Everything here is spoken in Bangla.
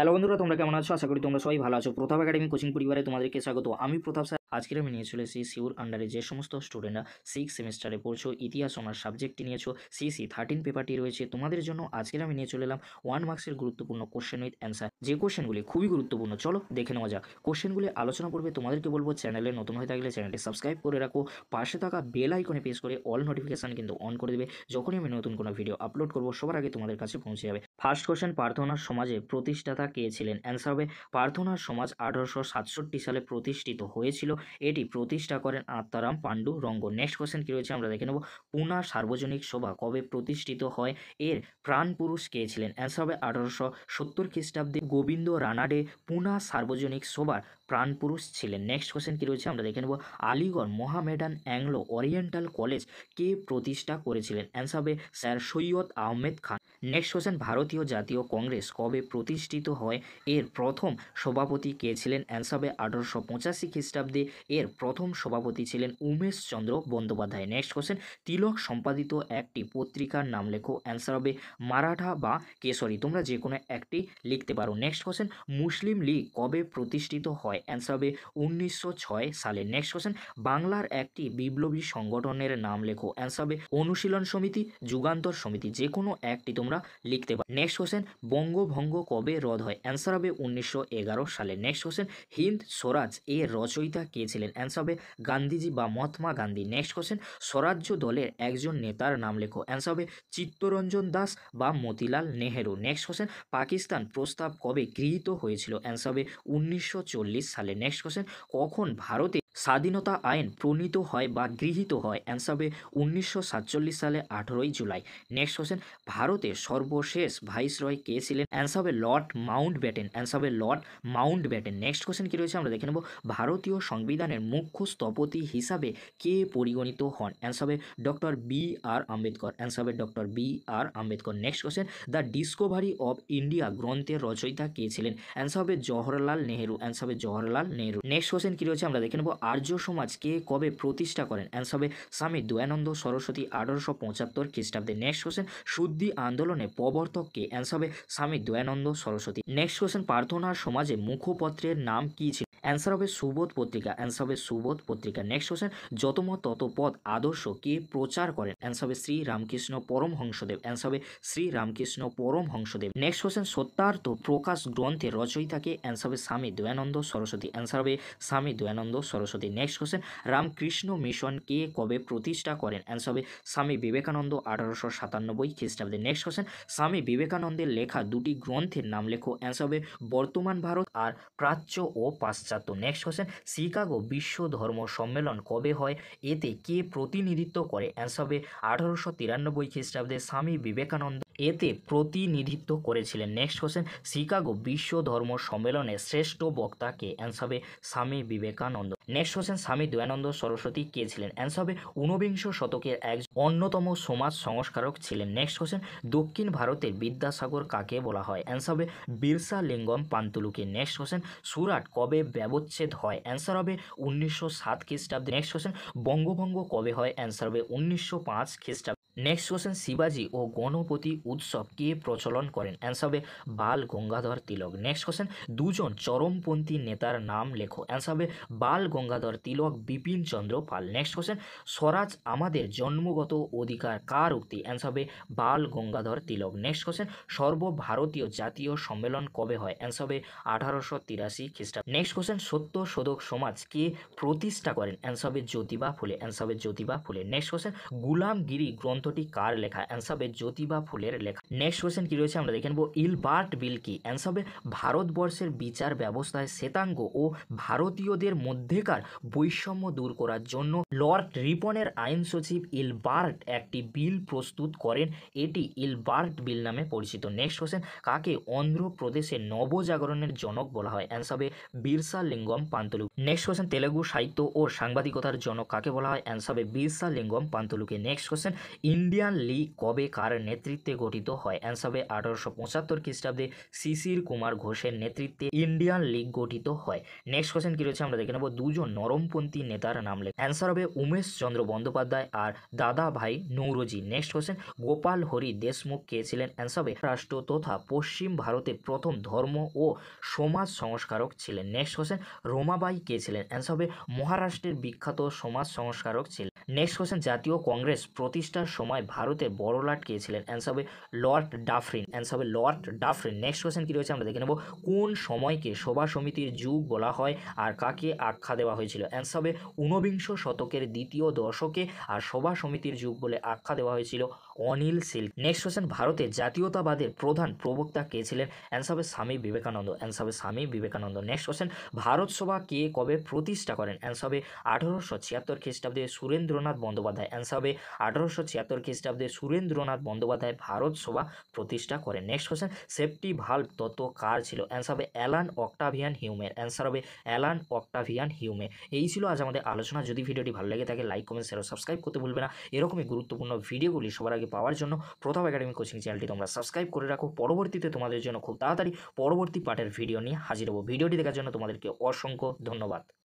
হ্যালো বন্ধুরা তোমরা কেমন আছো আশা করি তোমরা সবাই ভালো আছো প্রথম একাডেমি কোচিং পরিবারে তোমাদেরকে স্বাগত আমি প্রথম আজকের আমি নিয়ে চলে এসেছি সিউর আন্ডারে যে সমস্ত স্টুডেন্টরা সিক্স সেমিস্টারে পড়ছো ইতিহাস অনার সাবজেক্টটি নিয়েছো সিসি থার্টিন পেপারটি রয়েছে তোমাদের জন্য আজকের আমি নিয়ে চলে এলাম ওয়ান মার্কসের গুরুত্বপূর্ণ কোশ্চেন উইথ অ্যান্সার যে কোশ্চেনগুলি খুবই গুরুত্বপূর্ণ চলো দেখে নেওয়া যাক কোশ্চেনগুলি আলোচনা করবে তোমাদেরকে বলবো চ্যানেলে নতুন হয়ে থাকলে চ্যানেলটি সাবস্ক্রাইব করে রাখো পাশে থাকা বেল আইকনে প্রেস করে অল নোটিফিকেশান কিন্তু অন করে দেবে যখনই আমি নতুন কোনো ভিডিও আপলোড করবো সবার আগে তোমাদের কাছে পৌঁছে যাবে ফার্স্ট কোশ্চেন প্রার্থনার সমাজে প্রতিষ্ঠাতা কে ছিলেন অ্যান্সার হবে প্রার্থনার সমাজ আঠারোশো সাতষট্টি সালে প্রতিষ্ঠিত হয়েছিল এটি প্রতিষ্ঠা করেন আত্মারাম পাণ্ডু রঙ্গ নেক্সট কোয়েশ্চেন কী রয়েছে আমরা দেখে নেব পুনা সার্বজনিক সভা কবে প্রতিষ্ঠিত হয় এর প্রাণ পুরুষ কে ছিলেন অ্যান্সার হবে আঠারোশো সত্তর খ্রিস্টাব্দে গোবিন্দ রানাডে পুনা সার্বজনিক সভার প্রাণ পুরুষ ছিলেন নেক্সট কোশ্চেন কী রয়েছে আমরা দেখে নেব Aligarh Mohammedan Anglo Oriental College কে প্রতিষ্ঠা করেছিলেন অ্যান্সার হবে sir Syed Ahmed Khan next question ভারতীয় জাতীয় কংগ্রেস কবে প্রতিষ্ঠিত হয় এর প্রথম সভাপতি কে ছিলেন অ্যান্সার হবে আঠারোশো পঁচাশি খ্রিস্টাব্দে এর প্রথম সভাপতি ছিলেন উমেশ চন্দ্র বন্দ্যোপাধ্যায় নেক্সট কোশ্চেন তিলক সম্পাদিত একটি পত্রিকার নাম লেখো অ্যান্সার হবে মারাঠা বা কেশরী তোমরা যে কোনো একটি লিখতে পারো নেক্সট কোশ্চেন মুসলিম লীগ কবে প্রতিষ্ঠিত হয় অ্যান্সার হবে উনিশশো সালে নেক্সট কোশ্চেন বাংলার একটি বিপ্লবী সংগঠনের নাম লেখো অ্যান্সার হবে অনুশীলন সমিতি যুগান্তর সমিতি যে কোনো একটি তোমরা লিখতে পারো নেক্সট কোশ্চেন বঙ্গভঙ্গ কবে রদ হয় অ্যান্সার হবে উনিশশো সালে নেক্সট কোশ্চেন হিন্দ স্বরাজ এর রচয়িতা কে গিয়েছিলেন অ্যান্সার হবে গান্ধীজি বা মহাত্মা গান্ধী নেক্সট কোশ্চেন স্বরাজ্য দলের একজন নেতার নাম লেখো অ্যান্সার হবে চিত্তরঞ্জন দাস বা মতিলাল নেহেরু নেক্সট কোশ্চেন পাকিস্তান প্রস্তাব কবে গৃহীত হয়েছিল অ্যান্সার হবে উনিশশো সালে নেক্সট কোশ্চেন কখন ভারতে স্বাধীনতা আইন প্রণীত হয় বা গৃহীত হয় অ্যান্সার হবে উনিশশো সালে আঠেরোই জুলাই নেক্সট কোশ্চেন ভারতের সর্বশেষ ভাইসরয় কে ছিলেন অ্যান্সার হবে লর্ড মাউন্ট ব্যাটেন অ্যান্সার হবে Lord Mountbatten next question কী রয়েছে আমরা দেখে নেব ভারতীয় সংবিধানের মুখ্য স্থপতি হিসাবে কে পরিগণিত হন অ্যান্সার হবে doctor B R Ambedkar answer হবে doctor B R Ambedkar next question the discovery of India গ্রন্থের রচয়িতা কে ছিলেন অ্যান্সার হবে জওহরলাল নেহরু অ্যান্সার হবে জওহরলাল নেহেরু নেক্সট কোশ্চেন কী রয়েছে আমরা দেখে নেব আর্য সমাজকে কবে প্রতিষ্ঠা করেন অ্যান্স হবে স্বামী দয়ানন্দ সরস্বতী আঠারোশো পঁচাত্তর খ্রিস্টাব্দে নেক্সট কোশ্চেন শুদ্ধি আন্দোলনে প্রবর্তককে অ্যান্স হবে স্বামী দয়ানন্দ সরস্বতী নেক্সট কোশ্চেন প্রার্থনার সমাজে মুখপত্রের নাম কী ছিল অ্যান্সার হবে সুবোধ পত্রিকা অ্যান্সার হবে সুবোধ পত্রিকা নেক্সট কোশ্চেন যত মত তত পদ আদর্শ কে প্রচার করেন অ্যান্সার হবে শ্রী রামকৃষ্ণ পরম হংসদেব অ্যান্সার হবে শ্রী রামকৃষ্ণ পরম হংসদেব নেক্সট কোশ্চেন সত্যার্থ প্রকাশ গ্রন্থের রচয়িতাকে অ্যান্সার হবে স্বামী দয়ানন্দ সরস্বতী অ্যান্সার হবে Swami Dayanand Saraswati next question Ramakrishna Mission কে কবে প্রতিষ্ঠা করেন অ্যান্সার হবে স্বামী বিবেকানন্দ আঠারোশো সাতানব্বই খ্রিস্টাব্দে নেক্সট কোশ্চেন স্বামী বিবেকানন্দের লেখা দুটি গ্রন্থের নাম লেখো অ্যান্সার হবে বর্তমান ভারত আর প্রাচ্য ও পাশ্চাত্য আচ্ছা তো নেক্সট কোশ্চেন শিকাগো বিশ্ব ধর্ম সম্মেলন কবে হয় এতে কে প্রতিনিধিত্ব করে অ্যান্স হবে আঠারোশো তিরানব্বই খ্রিস্টাব্দে স্বামী বিবেকানন্দ এতে প্রতিনিধিত্ব করেছিলেন নেক্সট কোশ্চেন শিকাগো বিশ্ব ধর্ম সম্মেলনে শ্রেষ্ঠ বক্তাকে অ্যান্স হবে স্বামী বিবেকানন্দ নেক্সট কোশ্চেন স্বামী দয়ানন্দ সরস্বতী কে ছিলেন অ্যান্স হবে ঊনবিংশ শতকের এক অন্যতম সমাজ সংস্কারক ছিলেন নেক্সট কোশ্চেন দক্ষিণ ভারতের বিদ্যাসাগর কাকে বলা হয় অ্যান্স হবে বিরসা লিঙ্গম পান্তুলুকে নেক্সট কোশ্চেন সুরাট কবে ব্যবচ্ছেদ হয় অ্যান্সার হবে উনিশশো সাত খ্রিস্টাব্দে নেক্সট কোশ্চেন বঙ্গভঙ্গ কবে হয় অ্যান্সার হবে উনিশশো পাঁচ খ্রিস্টাব্দে নেক্সট কোশ্চেন শিবাজি ও গণপতি উৎসব কে প্রচলন করেন অ্যান্সার হবে বাল গঙ্গাধর তিলক নেক্সট কোশ্চেন দুজন চরমপন্থী নেতার নাম লেখো অ্যান্সার হবে বাল গঙ্গাধর তিলক বিপিন চন্দ্র পাল নেক্সট কোশ্চেন স্বরাজ আমাদের জন্মগত অধিকার কার উক্তি অ্যান্সার হবে বাল গঙ্গাধর তিলক নেক্সট কোশ্চেন সর্বভারতীয় জাতীয় সম্মেলন কবে হয় অ্যান্সার হবে আঠারোশো তিরাশি খ্রিস্টাব্দ নেক্সট কোশ্চেন সত্য শোধক সমাজ কে প্রতিষ্ঠা করেন অ্যান্সার হবে জ্যোতিবা ফুলে অ্যান্সার হবে জ্যোতিবা ফুলে নেক্সট কোশ্চেন গুলামগিরি গ্রন্থ গ্রন্থটি কার লেখা অ্যান্সার হবে জ্যোতিবা ফুলের লেখা নেক্সট কোয়েশ্চেন কি রয়েছে আমরা দেখে নেব ইলবার্ট বিল কি অ্যান্সার হবে ভারতবর্ষের বিচার ব্যবস্থায় শ্বেতাঙ্গ ও ভারতীয়দের মধ্যেকার বৈষম্য দূর করার জন্য লর্ড রিপনের আইন সচিব ইলবার্ট একটি বিল প্রস্তুত করেন এটি ইলবার্ট বিল নামে পরিচিত নেক্সট কোয়েশ্চেন কাকে অন্ধ্রপ্রদেশে নবজাগরণের জনক বলা হয় অ্যান্সার হবে Veeresalingam Pantulu next question Telugu সাহিত্য ও সাংবাদিকতার জনক কাকে বলা হয় অ্যান্সার হবে বিরসা লিঙ্গম পান্তলুকে next question in Indian League কবে কার নেতৃত্বে গঠিত হয় অ্যান্সার হবে আঠারোশো পঁচাত্তর খ্রিস্টাব্দে শিশির কুমার ঘোষের নেতৃত্বে ইন্ডিয়ান লীগ গঠিত হয় নেক্সট কোয়েশ্চেন কী রয়েছে আমরা দেখে নেব দুজন নরমপন্থী নেতার নাম লেখ অ্যান্সার হবে উমেশ চন্দ্র বন্দ্যোপাধ্যায় আর Dadabhai Naoroji next question Gopal Hari Deshmukh কে ছিলেন অ্যান্সার হবে রাষ্ট্র তথা পশ্চিম ভারতের প্রথম ধর্ম ও সমাজ সংস্কারক ছিলেন নেক্সট কোয়েশ্চেন রোমাবাই কে ছিলেন অ্যান্সার হবে মহারাষ্ট্রের বিখ্যাত সমাজ সংস্কারক ছিলেন নেক্সট কোয়েশ্চেন জাতীয় কংগ্রেস প্রতিষ্ঠার সময় ভারতের বড়লাট কে ছিলেন অ্যান্সার হবে লর্ড ডাফরিন অ্যান্সার হবে লর্ড ডাফরিন নেক্সট কোয়েশ্চেন কী রয়েছে আমরা দেখে নেব কোন সময়কে সভা সমিতির যুগ বলা হয় আর কাকে আখ্যা দেওয়া হয়েছিল অ্যান্সার হবে ঊনবিংশ শতকের দ্বিতীয় দশকে আর সভা সমিতির যুগ বলে আখ্যা দেওয়া হয়েছিল অনিল সিল্ক নেক্সট কোয়েশ্চেন ভারতে জাতীয়তাবাদের প্রধান প্রবক্তা কে ছিলেন অ্যান্সার হবে স্বামী বিবেকানন্দ অ্যান্সার হবে স্বামী বিবেকানন্দ নেক্সট কোয়েশ্চেন ভারত সভা কে কবে প্রতিষ্ঠা করেন অ্যান্সার হবে আঠারোশো ছিয়াত্তর খ্রিস্টাব্দে সুরেন্দ্র সুরেন্দ্রনাথ বন্দ্যোপাধ্যায় অ্যান্সার হবে আঠারোশো ছিয়াত্তর খ্রিস্টাব্দে সুরেন্দ্রনাথ বন্দ্যোপাধ্যায় ভারত সভা প্রতিষ্ঠা করেন নেক্সট কোয়েশ্চেন সেফটি ভাল্ভ তত কার ছিল অ্যান্সার হবে অ্যালান অক্টাভিয়ান হিউমের অ্যান্সার হবে অ্যালান অক্টাভিয়ান হিউমে এই ছিল আজ আমাদের আলোচনা যদি ভিডিওটি ভালো লাগে থাকে লাইক কমেন্ট শেয়ার সাবস্ক্রাইব করতে ভুলবে না এরকমই গুরুত্বপূর্ণ ভিডিওগুলি সবার আগে পাওয়ার জন্য প্রথম একাডেমি কোচিং চ্যানেলটি তোমরা সাবস্ক্রাইব করে রাখো পরবর্তীতে তোমাদের জন্য খুব তাড়াতাড়ি পরবর্তী পার্টের ভিডিও নিয়ে হাজির হবো ভিডিওটি দেখার জন্য তোমাদেরকে অসংখ্য ধন্যবাদ